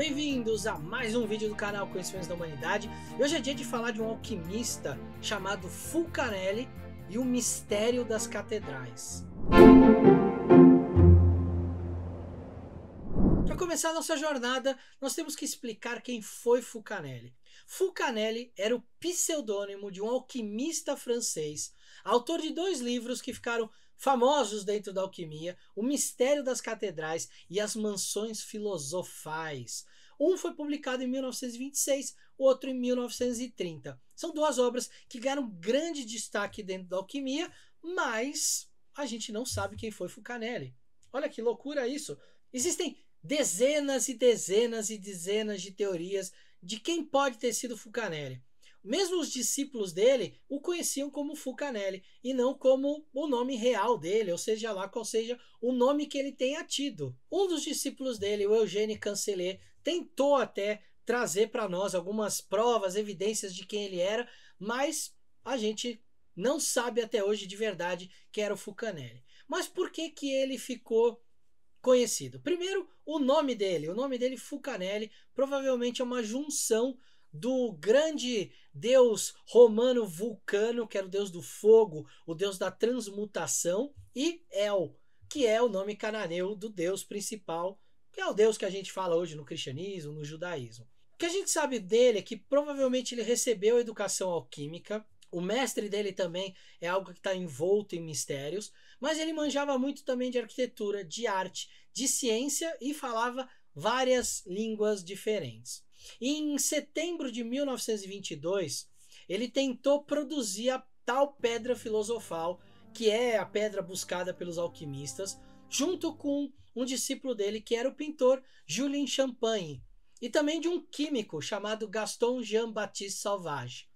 Bem-vindos a mais um vídeo do canal Conhecimentos da Humanidade. E hoje é dia de falar de um alquimista chamado Fulcanelli e o mistério das catedrais. Para começar nossa jornada, nós temos que explicar quem foi Fulcanelli. Fulcanelli era o pseudônimo de um alquimista francês, autor de dois livros que ficaram famosos dentro da alquimia, o mistério das catedrais e as mansões filosofais. Um foi publicado em 1926, o outro em 1930. São duas obras que ganharam grande destaque dentro da alquimia, mas a gente não sabe quem foi Fucanelli. Olha que loucura isso! Existem dezenas e dezenas e dezenas de teorias de quem pode ter sido Fucanelli. Mesmo os discípulos dele o conheciam como Fucanelli e não como o nome real dele, ou seja lá qual seja o nome que ele tenha tido. Um dos discípulos dele, o Eugênio Cancelet, tentou até trazer para nós algumas provas, evidências de quem ele era, mas a gente não sabe até hoje de verdade quem era o Fucanelli. Mas por que que ele ficou conhecido? Primeiro, o nome dele. O nome dele, Fucanelli, provavelmente é uma junção do grande deus romano Vulcano, que era o deus do fogo, o deus da transmutação, e El, que é o nome cananeu do deus principal, que é o deus que a gente fala hoje no cristianismo, no judaísmo. O que a gente sabe dele é que provavelmente ele recebeu educação alquímica, o mestre dele também é algo que está envolto em mistérios, mas ele manjava muito também de arquitetura, de arte, de ciência e falava várias línguas diferentes. E em setembro de 1922, ele tentou produzir a tal pedra filosofal, que é a pedra buscada pelos alquimistas, junto com um discípulo dele, que era o pintor Julien Champagne, e também de um químico chamado Gaston Jean-Baptiste Sauvage.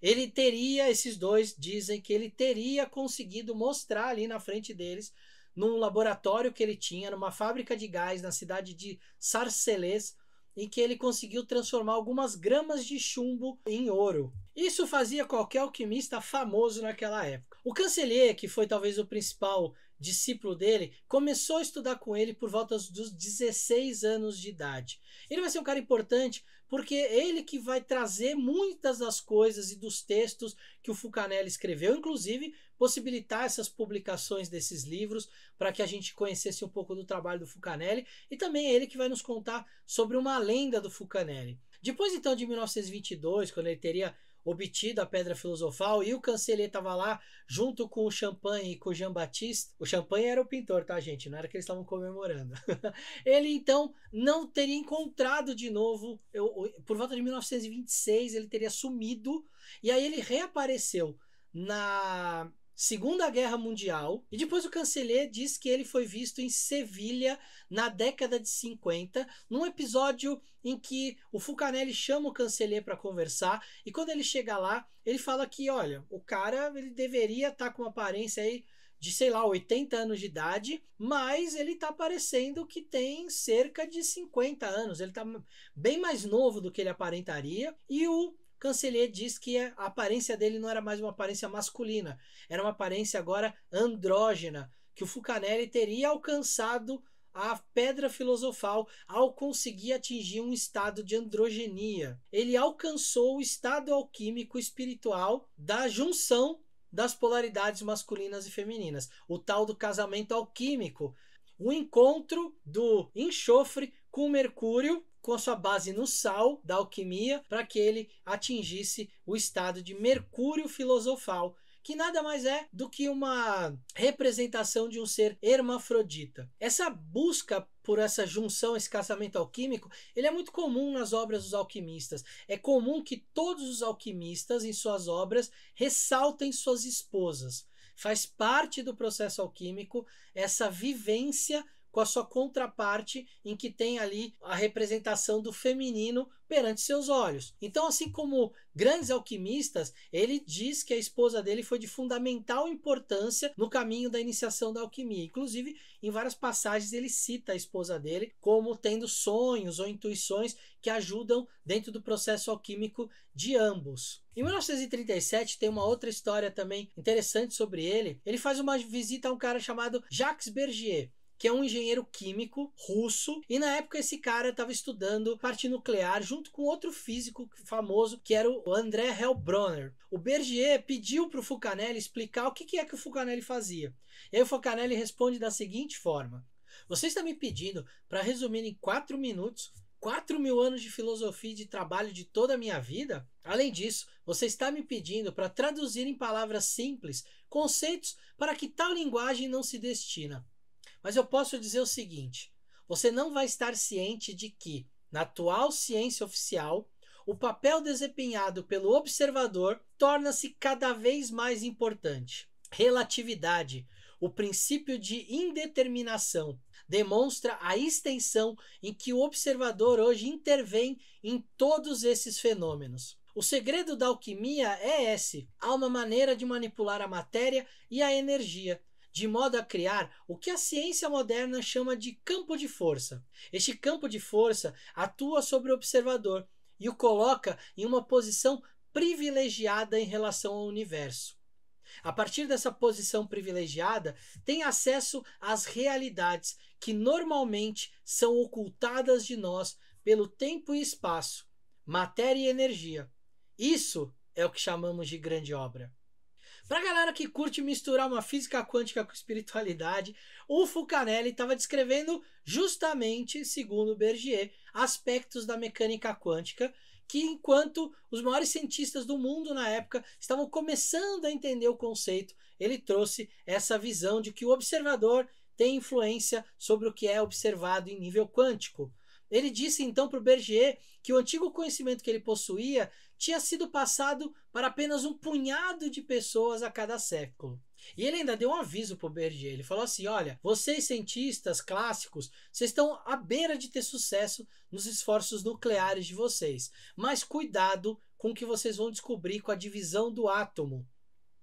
Ele teria, esses dois dizem que ele teria conseguido mostrar ali na frente deles, num laboratório que ele tinha, numa fábrica de gás na cidade de Sarcelés, em que ele conseguiu transformar algumas gramas de chumbo em ouro. Isso fazia qualquer alquimista famoso naquela época. O Cancelier, que foi talvez o principal discípulo dele, começou a estudar com ele por volta dos 16 anos de idade. Ele vai ser um cara importante porque é ele que vai trazer muitas das coisas e dos textos que o Fucanelli escreveu, inclusive possibilitar essas publicações desses livros para que a gente conhecesse um pouco do trabalho do Fucanelli e também é ele que vai nos contar sobre uma lenda do Fucanelli Depois então de 1922, quando ele teria obtido a pedra filosofal e o cancelier estava lá junto com o Champagne e com o Jean baptiste O Champagne era o pintor, tá, gente? Não era que eles estavam comemorando. ele então não teria encontrado de novo, eu, por volta de 1926, ele teria sumido e aí ele reapareceu na Segunda Guerra Mundial, e depois o Cancelier diz que ele foi visto em Sevilha na década de 50, num episódio em que o Fucanelli chama o Cancelier para conversar, e quando ele chega lá, ele fala que, olha, o cara ele deveria estar tá com uma aparência aí de, sei lá, 80 anos de idade, mas ele tá parecendo que tem cerca de 50 anos. Ele tá bem mais novo do que ele aparentaria. E o Cancelier diz que a aparência dele não era mais uma aparência masculina, era uma aparência agora andrógena, que o Fucanelli teria alcançado a pedra filosofal ao conseguir atingir um estado de androgenia. Ele alcançou o estado alquímico espiritual da junção das polaridades masculinas e femininas, o tal do casamento alquímico, o encontro do enxofre com Mercúrio com a sua base no sal da alquimia para que ele atingisse o estado de Mercúrio filosofal, que nada mais é do que uma representação de um ser hermafrodita. Essa busca por essa junção, esse casamento alquímico, ele é muito comum nas obras dos alquimistas. É comum que todos os alquimistas, em suas obras, ressaltem suas esposas. Faz parte do processo alquímico essa vivência com a sua contraparte em que tem ali a representação do feminino perante seus olhos. Então, assim como grandes alquimistas, ele diz que a esposa dele foi de fundamental importância no caminho da iniciação da alquimia. Inclusive, em várias passagens ele cita a esposa dele como tendo sonhos ou intuições que ajudam dentro do processo alquímico de ambos. Em 1937 tem uma outra história também interessante sobre ele. Ele faz uma visita a um cara chamado Jacques Bergier que é um engenheiro químico russo, e na época esse cara estava estudando parte nuclear junto com outro físico famoso, que era o André Hellbronner. O Bergier pediu para o Fucanelli explicar o que, que é que o Fucanelli fazia. E aí o Fucanelli responde da seguinte forma: Você está me pedindo para resumir em quatro minutos 4 mil anos de filosofia e de trabalho de toda a minha vida? Além disso, você está me pedindo para traduzir em palavras simples conceitos para que tal linguagem não se destina. Mas eu posso dizer o seguinte: você não vai estar ciente de que, na atual ciência oficial, o papel desempenhado pelo observador torna-se cada vez mais importante. Relatividade, o princípio de indeterminação, demonstra a extensão em que o observador hoje intervém em todos esses fenômenos. O segredo da alquimia é esse: há uma maneira de manipular a matéria e a energia de modo a criar o que a ciência moderna chama de campo de força. Este campo de força atua sobre o observador e o coloca em uma posição privilegiada em relação ao universo. A partir dessa posição privilegiada, tem acesso às realidades que normalmente são ocultadas de nós pelo tempo e espaço, matéria e energia. Isso é o que chamamos de grande obra. Pra galera que curte misturar uma física quântica com espiritualidade, o Fucanelli estava descrevendo justamente, segundo Bergier, aspectos da mecânica quântica que enquanto os maiores cientistas do mundo na época estavam começando a entender o conceito, ele trouxe essa visão de que o observador tem influência sobre o que é observado em nível quântico. Ele disse então para o Bergier que o antigo conhecimento que ele possuía tinha sido passado para apenas um punhado de pessoas a cada século. E ele ainda deu um aviso para o Berger. Ele falou assim: olha, vocês cientistas clássicos, vocês estão à beira de ter sucesso nos esforços nucleares de vocês, mas cuidado com o que vocês vão descobrir com a divisão do átomo.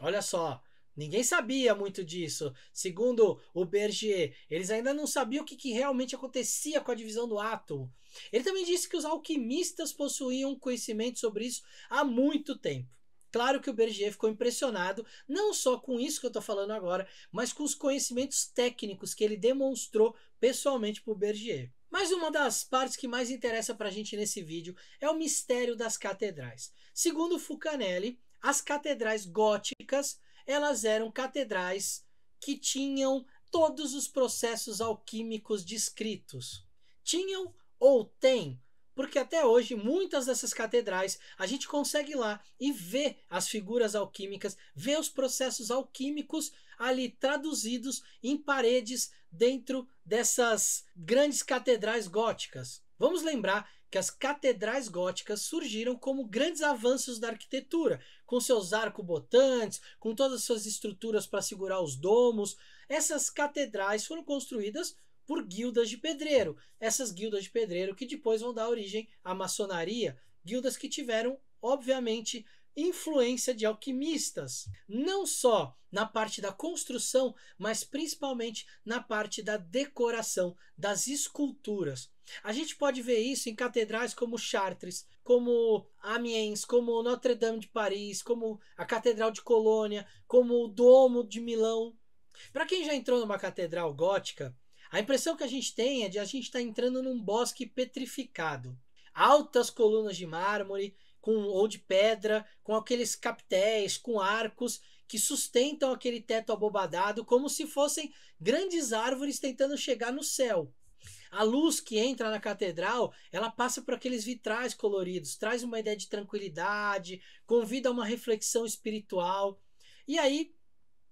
Olha só, Ninguém sabia muito disso. Segundo o Berger, eles ainda não sabiam o que, que, realmente acontecia com a divisão do átomo. Ele também disse que os alquimistas possuíam conhecimento sobre isso há muito tempo. Claro que o Bergier ficou impressionado, não só com isso que eu estou falando agora, mas com os conhecimentos técnicos que ele demonstrou pessoalmente para o Bergier. Mas uma das partes que mais interessa para a gente nesse vídeo é o mistério das catedrais. Segundo Fucanelli, as catedrais góticas elas eram catedrais que tinham todos os processos alquímicos descritos. Tinham ou tem? Porque até hoje muitas dessas catedrais a gente consegue ir lá e ver as figuras alquímicas, ver os processos alquímicos ali traduzidos em paredes dentro dessas grandes catedrais góticas. Vamos lembrar que as catedrais góticas surgiram como grandes avanços da arquitetura, com seus botantes com todas as suas estruturas para segurar os domos. Essas catedrais foram construídas por guildas de pedreiro. Essas guildas de pedreiro que depois vão dar origem à maçonaria, guildas que tiveram, obviamente, influência de alquimistas, não só na parte da construção, mas principalmente na parte da decoração, das esculturas. A gente pode ver isso em catedrais como Chartres, como Amiens, como Notre Dame de Paris, como a Catedral de Colônia, como o Domo de Milão. Para quem já entrou numa catedral gótica, a impressão que a gente tem é de a gente estar tá entrando num bosque petrificado. Altas colunas de mármore com ou de pedra, com aqueles capitéis, com arcos que sustentam aquele teto abobadado como se fossem grandes árvores tentando chegar no céu. A luz que entra na catedral, ela passa por aqueles vitrais coloridos, traz uma ideia de tranquilidade, convida a uma reflexão espiritual. E aí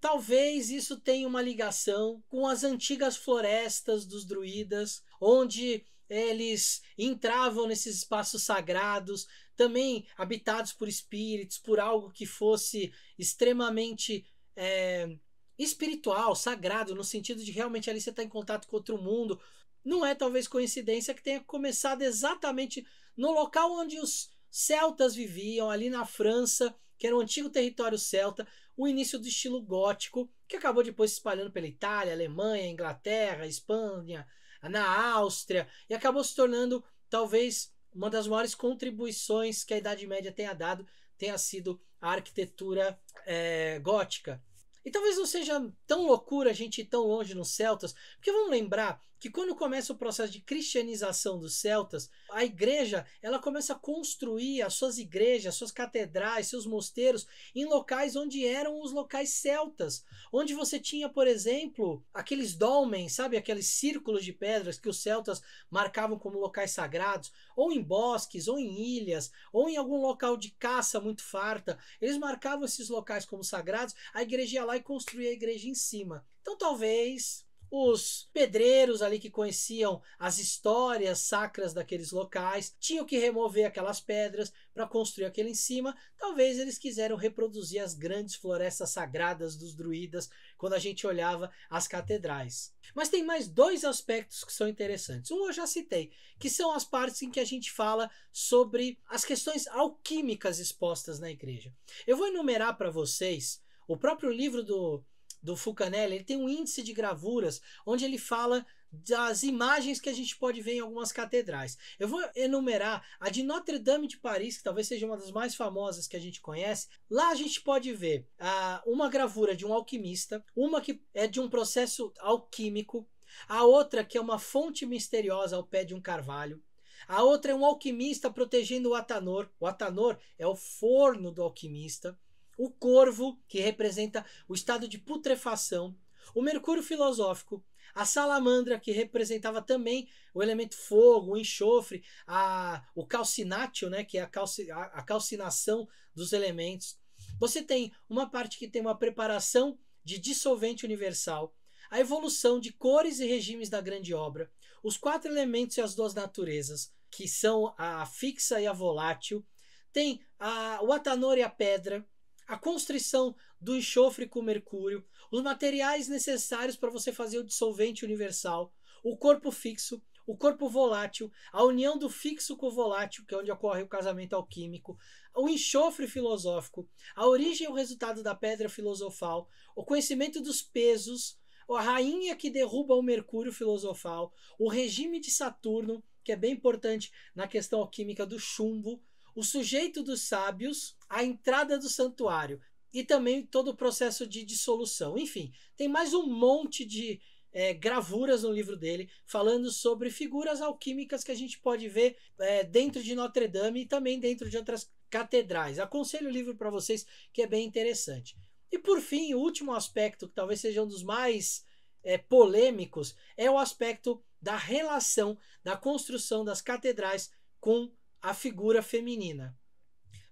Talvez isso tenha uma ligação com as antigas florestas dos druidas, onde eles entravam nesses espaços sagrados, também habitados por espíritos, por algo que fosse extremamente é, espiritual, sagrado, no sentido de realmente ali você está em contato com outro mundo. Não é talvez coincidência que tenha começado exatamente no local onde os celtas viviam, ali na França, que era o antigo território celta, o início do estilo gótico, que acabou depois se espalhando pela Itália, Alemanha, Inglaterra, Espanha, na Áustria, e acabou se tornando talvez uma das maiores contribuições que a Idade Média tenha dado tenha sido a arquitetura é, gótica. E talvez não seja tão loucura a gente ir tão longe nos celtas, porque vamos lembrar que quando começa o processo de cristianização dos celtas, a igreja ela começa a construir as suas igrejas, suas catedrais, seus mosteiros em locais onde eram os locais celtas, onde você tinha, por exemplo, aqueles dolmens, sabe, aqueles círculos de pedras que os celtas marcavam como locais sagrados, ou em bosques, ou em ilhas, ou em algum local de caça muito farta, eles marcavam esses locais como sagrados. A igreja ia lá vai construir a igreja em cima. Então talvez os pedreiros ali que conheciam as histórias sacras daqueles locais tinham que remover aquelas pedras para construir aquilo em cima. Talvez eles quiseram reproduzir as grandes florestas sagradas dos druidas quando a gente olhava as catedrais. Mas tem mais dois aspectos que são interessantes. Um eu já citei, que são as partes em que a gente fala sobre as questões alquímicas expostas na igreja. Eu vou enumerar para vocês o próprio livro do, do ele tem um índice de gravuras onde ele fala das imagens que a gente pode ver em algumas catedrais. Eu vou enumerar a de Notre Dame de Paris, que talvez seja uma das mais famosas que a gente conhece. Lá a gente pode ver ah, uma gravura de um alquimista, uma que é de um processo alquímico, a outra que é uma fonte misteriosa ao pé de um carvalho. A outra é um alquimista protegendo o Atanor. O Atanor é o forno do alquimista o corvo, que representa o estado de putrefação, o mercúrio filosófico, a salamandra, que representava também o elemento fogo, o enxofre, a, o calcinátil, né, que é a, calci, a, a calcinação dos elementos. Você tem uma parte que tem uma preparação de dissolvente universal, a evolução de cores e regimes da grande obra, os quatro elementos e as duas naturezas, que são a fixa e a volátil, tem a, o atanor e a pedra, a constrição do enxofre com mercúrio, os materiais necessários para você fazer o dissolvente universal, o corpo fixo, o corpo volátil, a união do fixo com o volátil, que é onde ocorre o casamento alquímico, o enxofre filosófico, a origem e o resultado da pedra filosofal, o conhecimento dos pesos, a rainha que derruba o mercúrio filosofal, o regime de Saturno, que é bem importante na questão alquímica do chumbo, o sujeito dos sábios, a entrada do santuário e também todo o processo de dissolução. Enfim, tem mais um monte de é, gravuras no livro dele falando sobre figuras alquímicas que a gente pode ver é, dentro de Notre Dame e também dentro de outras catedrais. Aconselho o livro para vocês, que é bem interessante. E por fim, o último aspecto, que talvez seja um dos mais é, polêmicos, é o aspecto da relação da construção das catedrais com a figura feminina.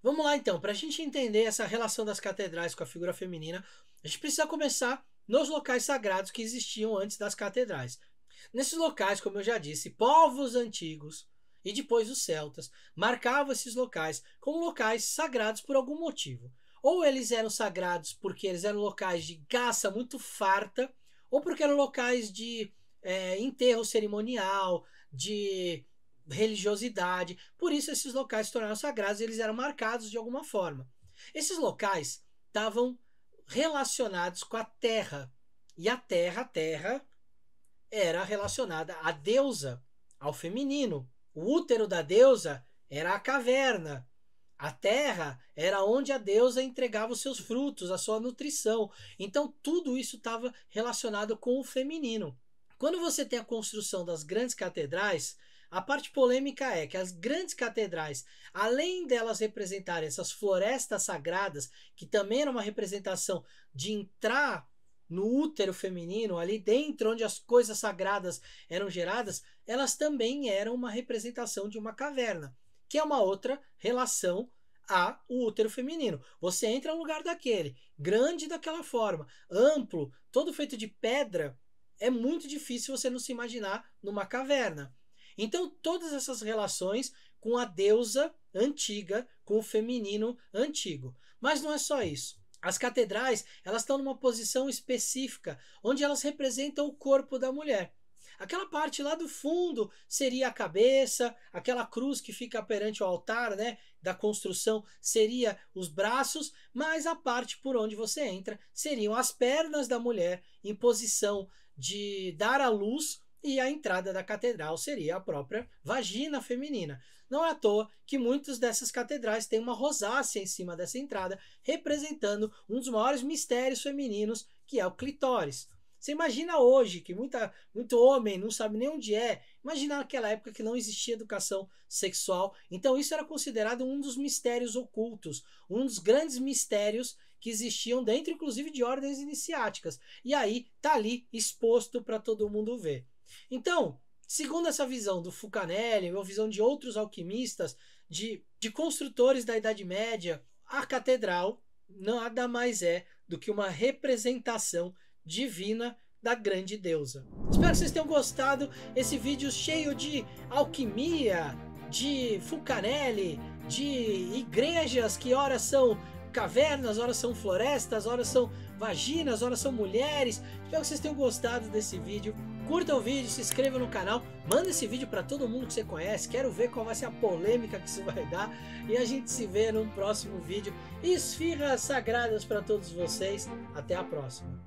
Vamos lá então, para a gente entender essa relação das catedrais com a figura feminina, a gente precisa começar nos locais sagrados que existiam antes das catedrais. Nesses locais, como eu já disse, povos antigos e depois os celtas marcavam esses locais como locais sagrados por algum motivo. Ou eles eram sagrados porque eles eram locais de caça muito farta, ou porque eram locais de é, enterro cerimonial, de religiosidade. Por isso esses locais se tornaram sagrados, eles eram marcados de alguma forma. Esses locais estavam relacionados com a terra. E a terra, a terra era relacionada à deusa, ao feminino. O útero da deusa era a caverna. A terra era onde a deusa entregava os seus frutos, a sua nutrição. Então tudo isso estava relacionado com o feminino. Quando você tem a construção das grandes catedrais, a parte polêmica é que as grandes catedrais, além delas representarem essas florestas sagradas, que também era uma representação de entrar no útero feminino, ali dentro onde as coisas sagradas eram geradas, elas também eram uma representação de uma caverna, que é uma outra relação ao útero feminino. Você entra no lugar daquele, grande daquela forma, amplo, todo feito de pedra, é muito difícil você não se imaginar numa caverna. Então, todas essas relações com a deusa antiga, com o feminino antigo. Mas não é só isso. As catedrais, elas estão numa posição específica, onde elas representam o corpo da mulher. Aquela parte lá do fundo seria a cabeça, aquela cruz que fica perante o altar, né, da construção seria os braços, mas a parte por onde você entra seriam as pernas da mulher em posição de dar à luz e a entrada da catedral seria a própria vagina feminina. Não é à toa que muitas dessas catedrais têm uma rosácea em cima dessa entrada, representando um dos maiores mistérios femininos, que é o clitóris. Você imagina hoje que muita, muito homem não sabe nem onde é. Imagina naquela época que não existia educação sexual. Então, isso era considerado um dos mistérios ocultos, um dos grandes mistérios que existiam dentro, inclusive, de ordens iniciáticas. E aí, tá ali exposto para todo mundo ver. Então, segundo essa visão do Fucanelli, ou visão de outros alquimistas, de, de construtores da Idade Média, a catedral nada mais é do que uma representação divina da grande deusa. Espero que vocês tenham gostado esse vídeo cheio de alquimia, de Fucanelli, de igrejas que ora são cavernas, ora são florestas, ora são vaginas, ora são mulheres. Espero que vocês tenham gostado desse vídeo. Curta o vídeo, se inscreva no canal, manda esse vídeo para todo mundo que você conhece. Quero ver qual vai ser a polêmica que isso vai dar. E a gente se vê no próximo vídeo. Esfirras sagradas para todos vocês. Até a próxima.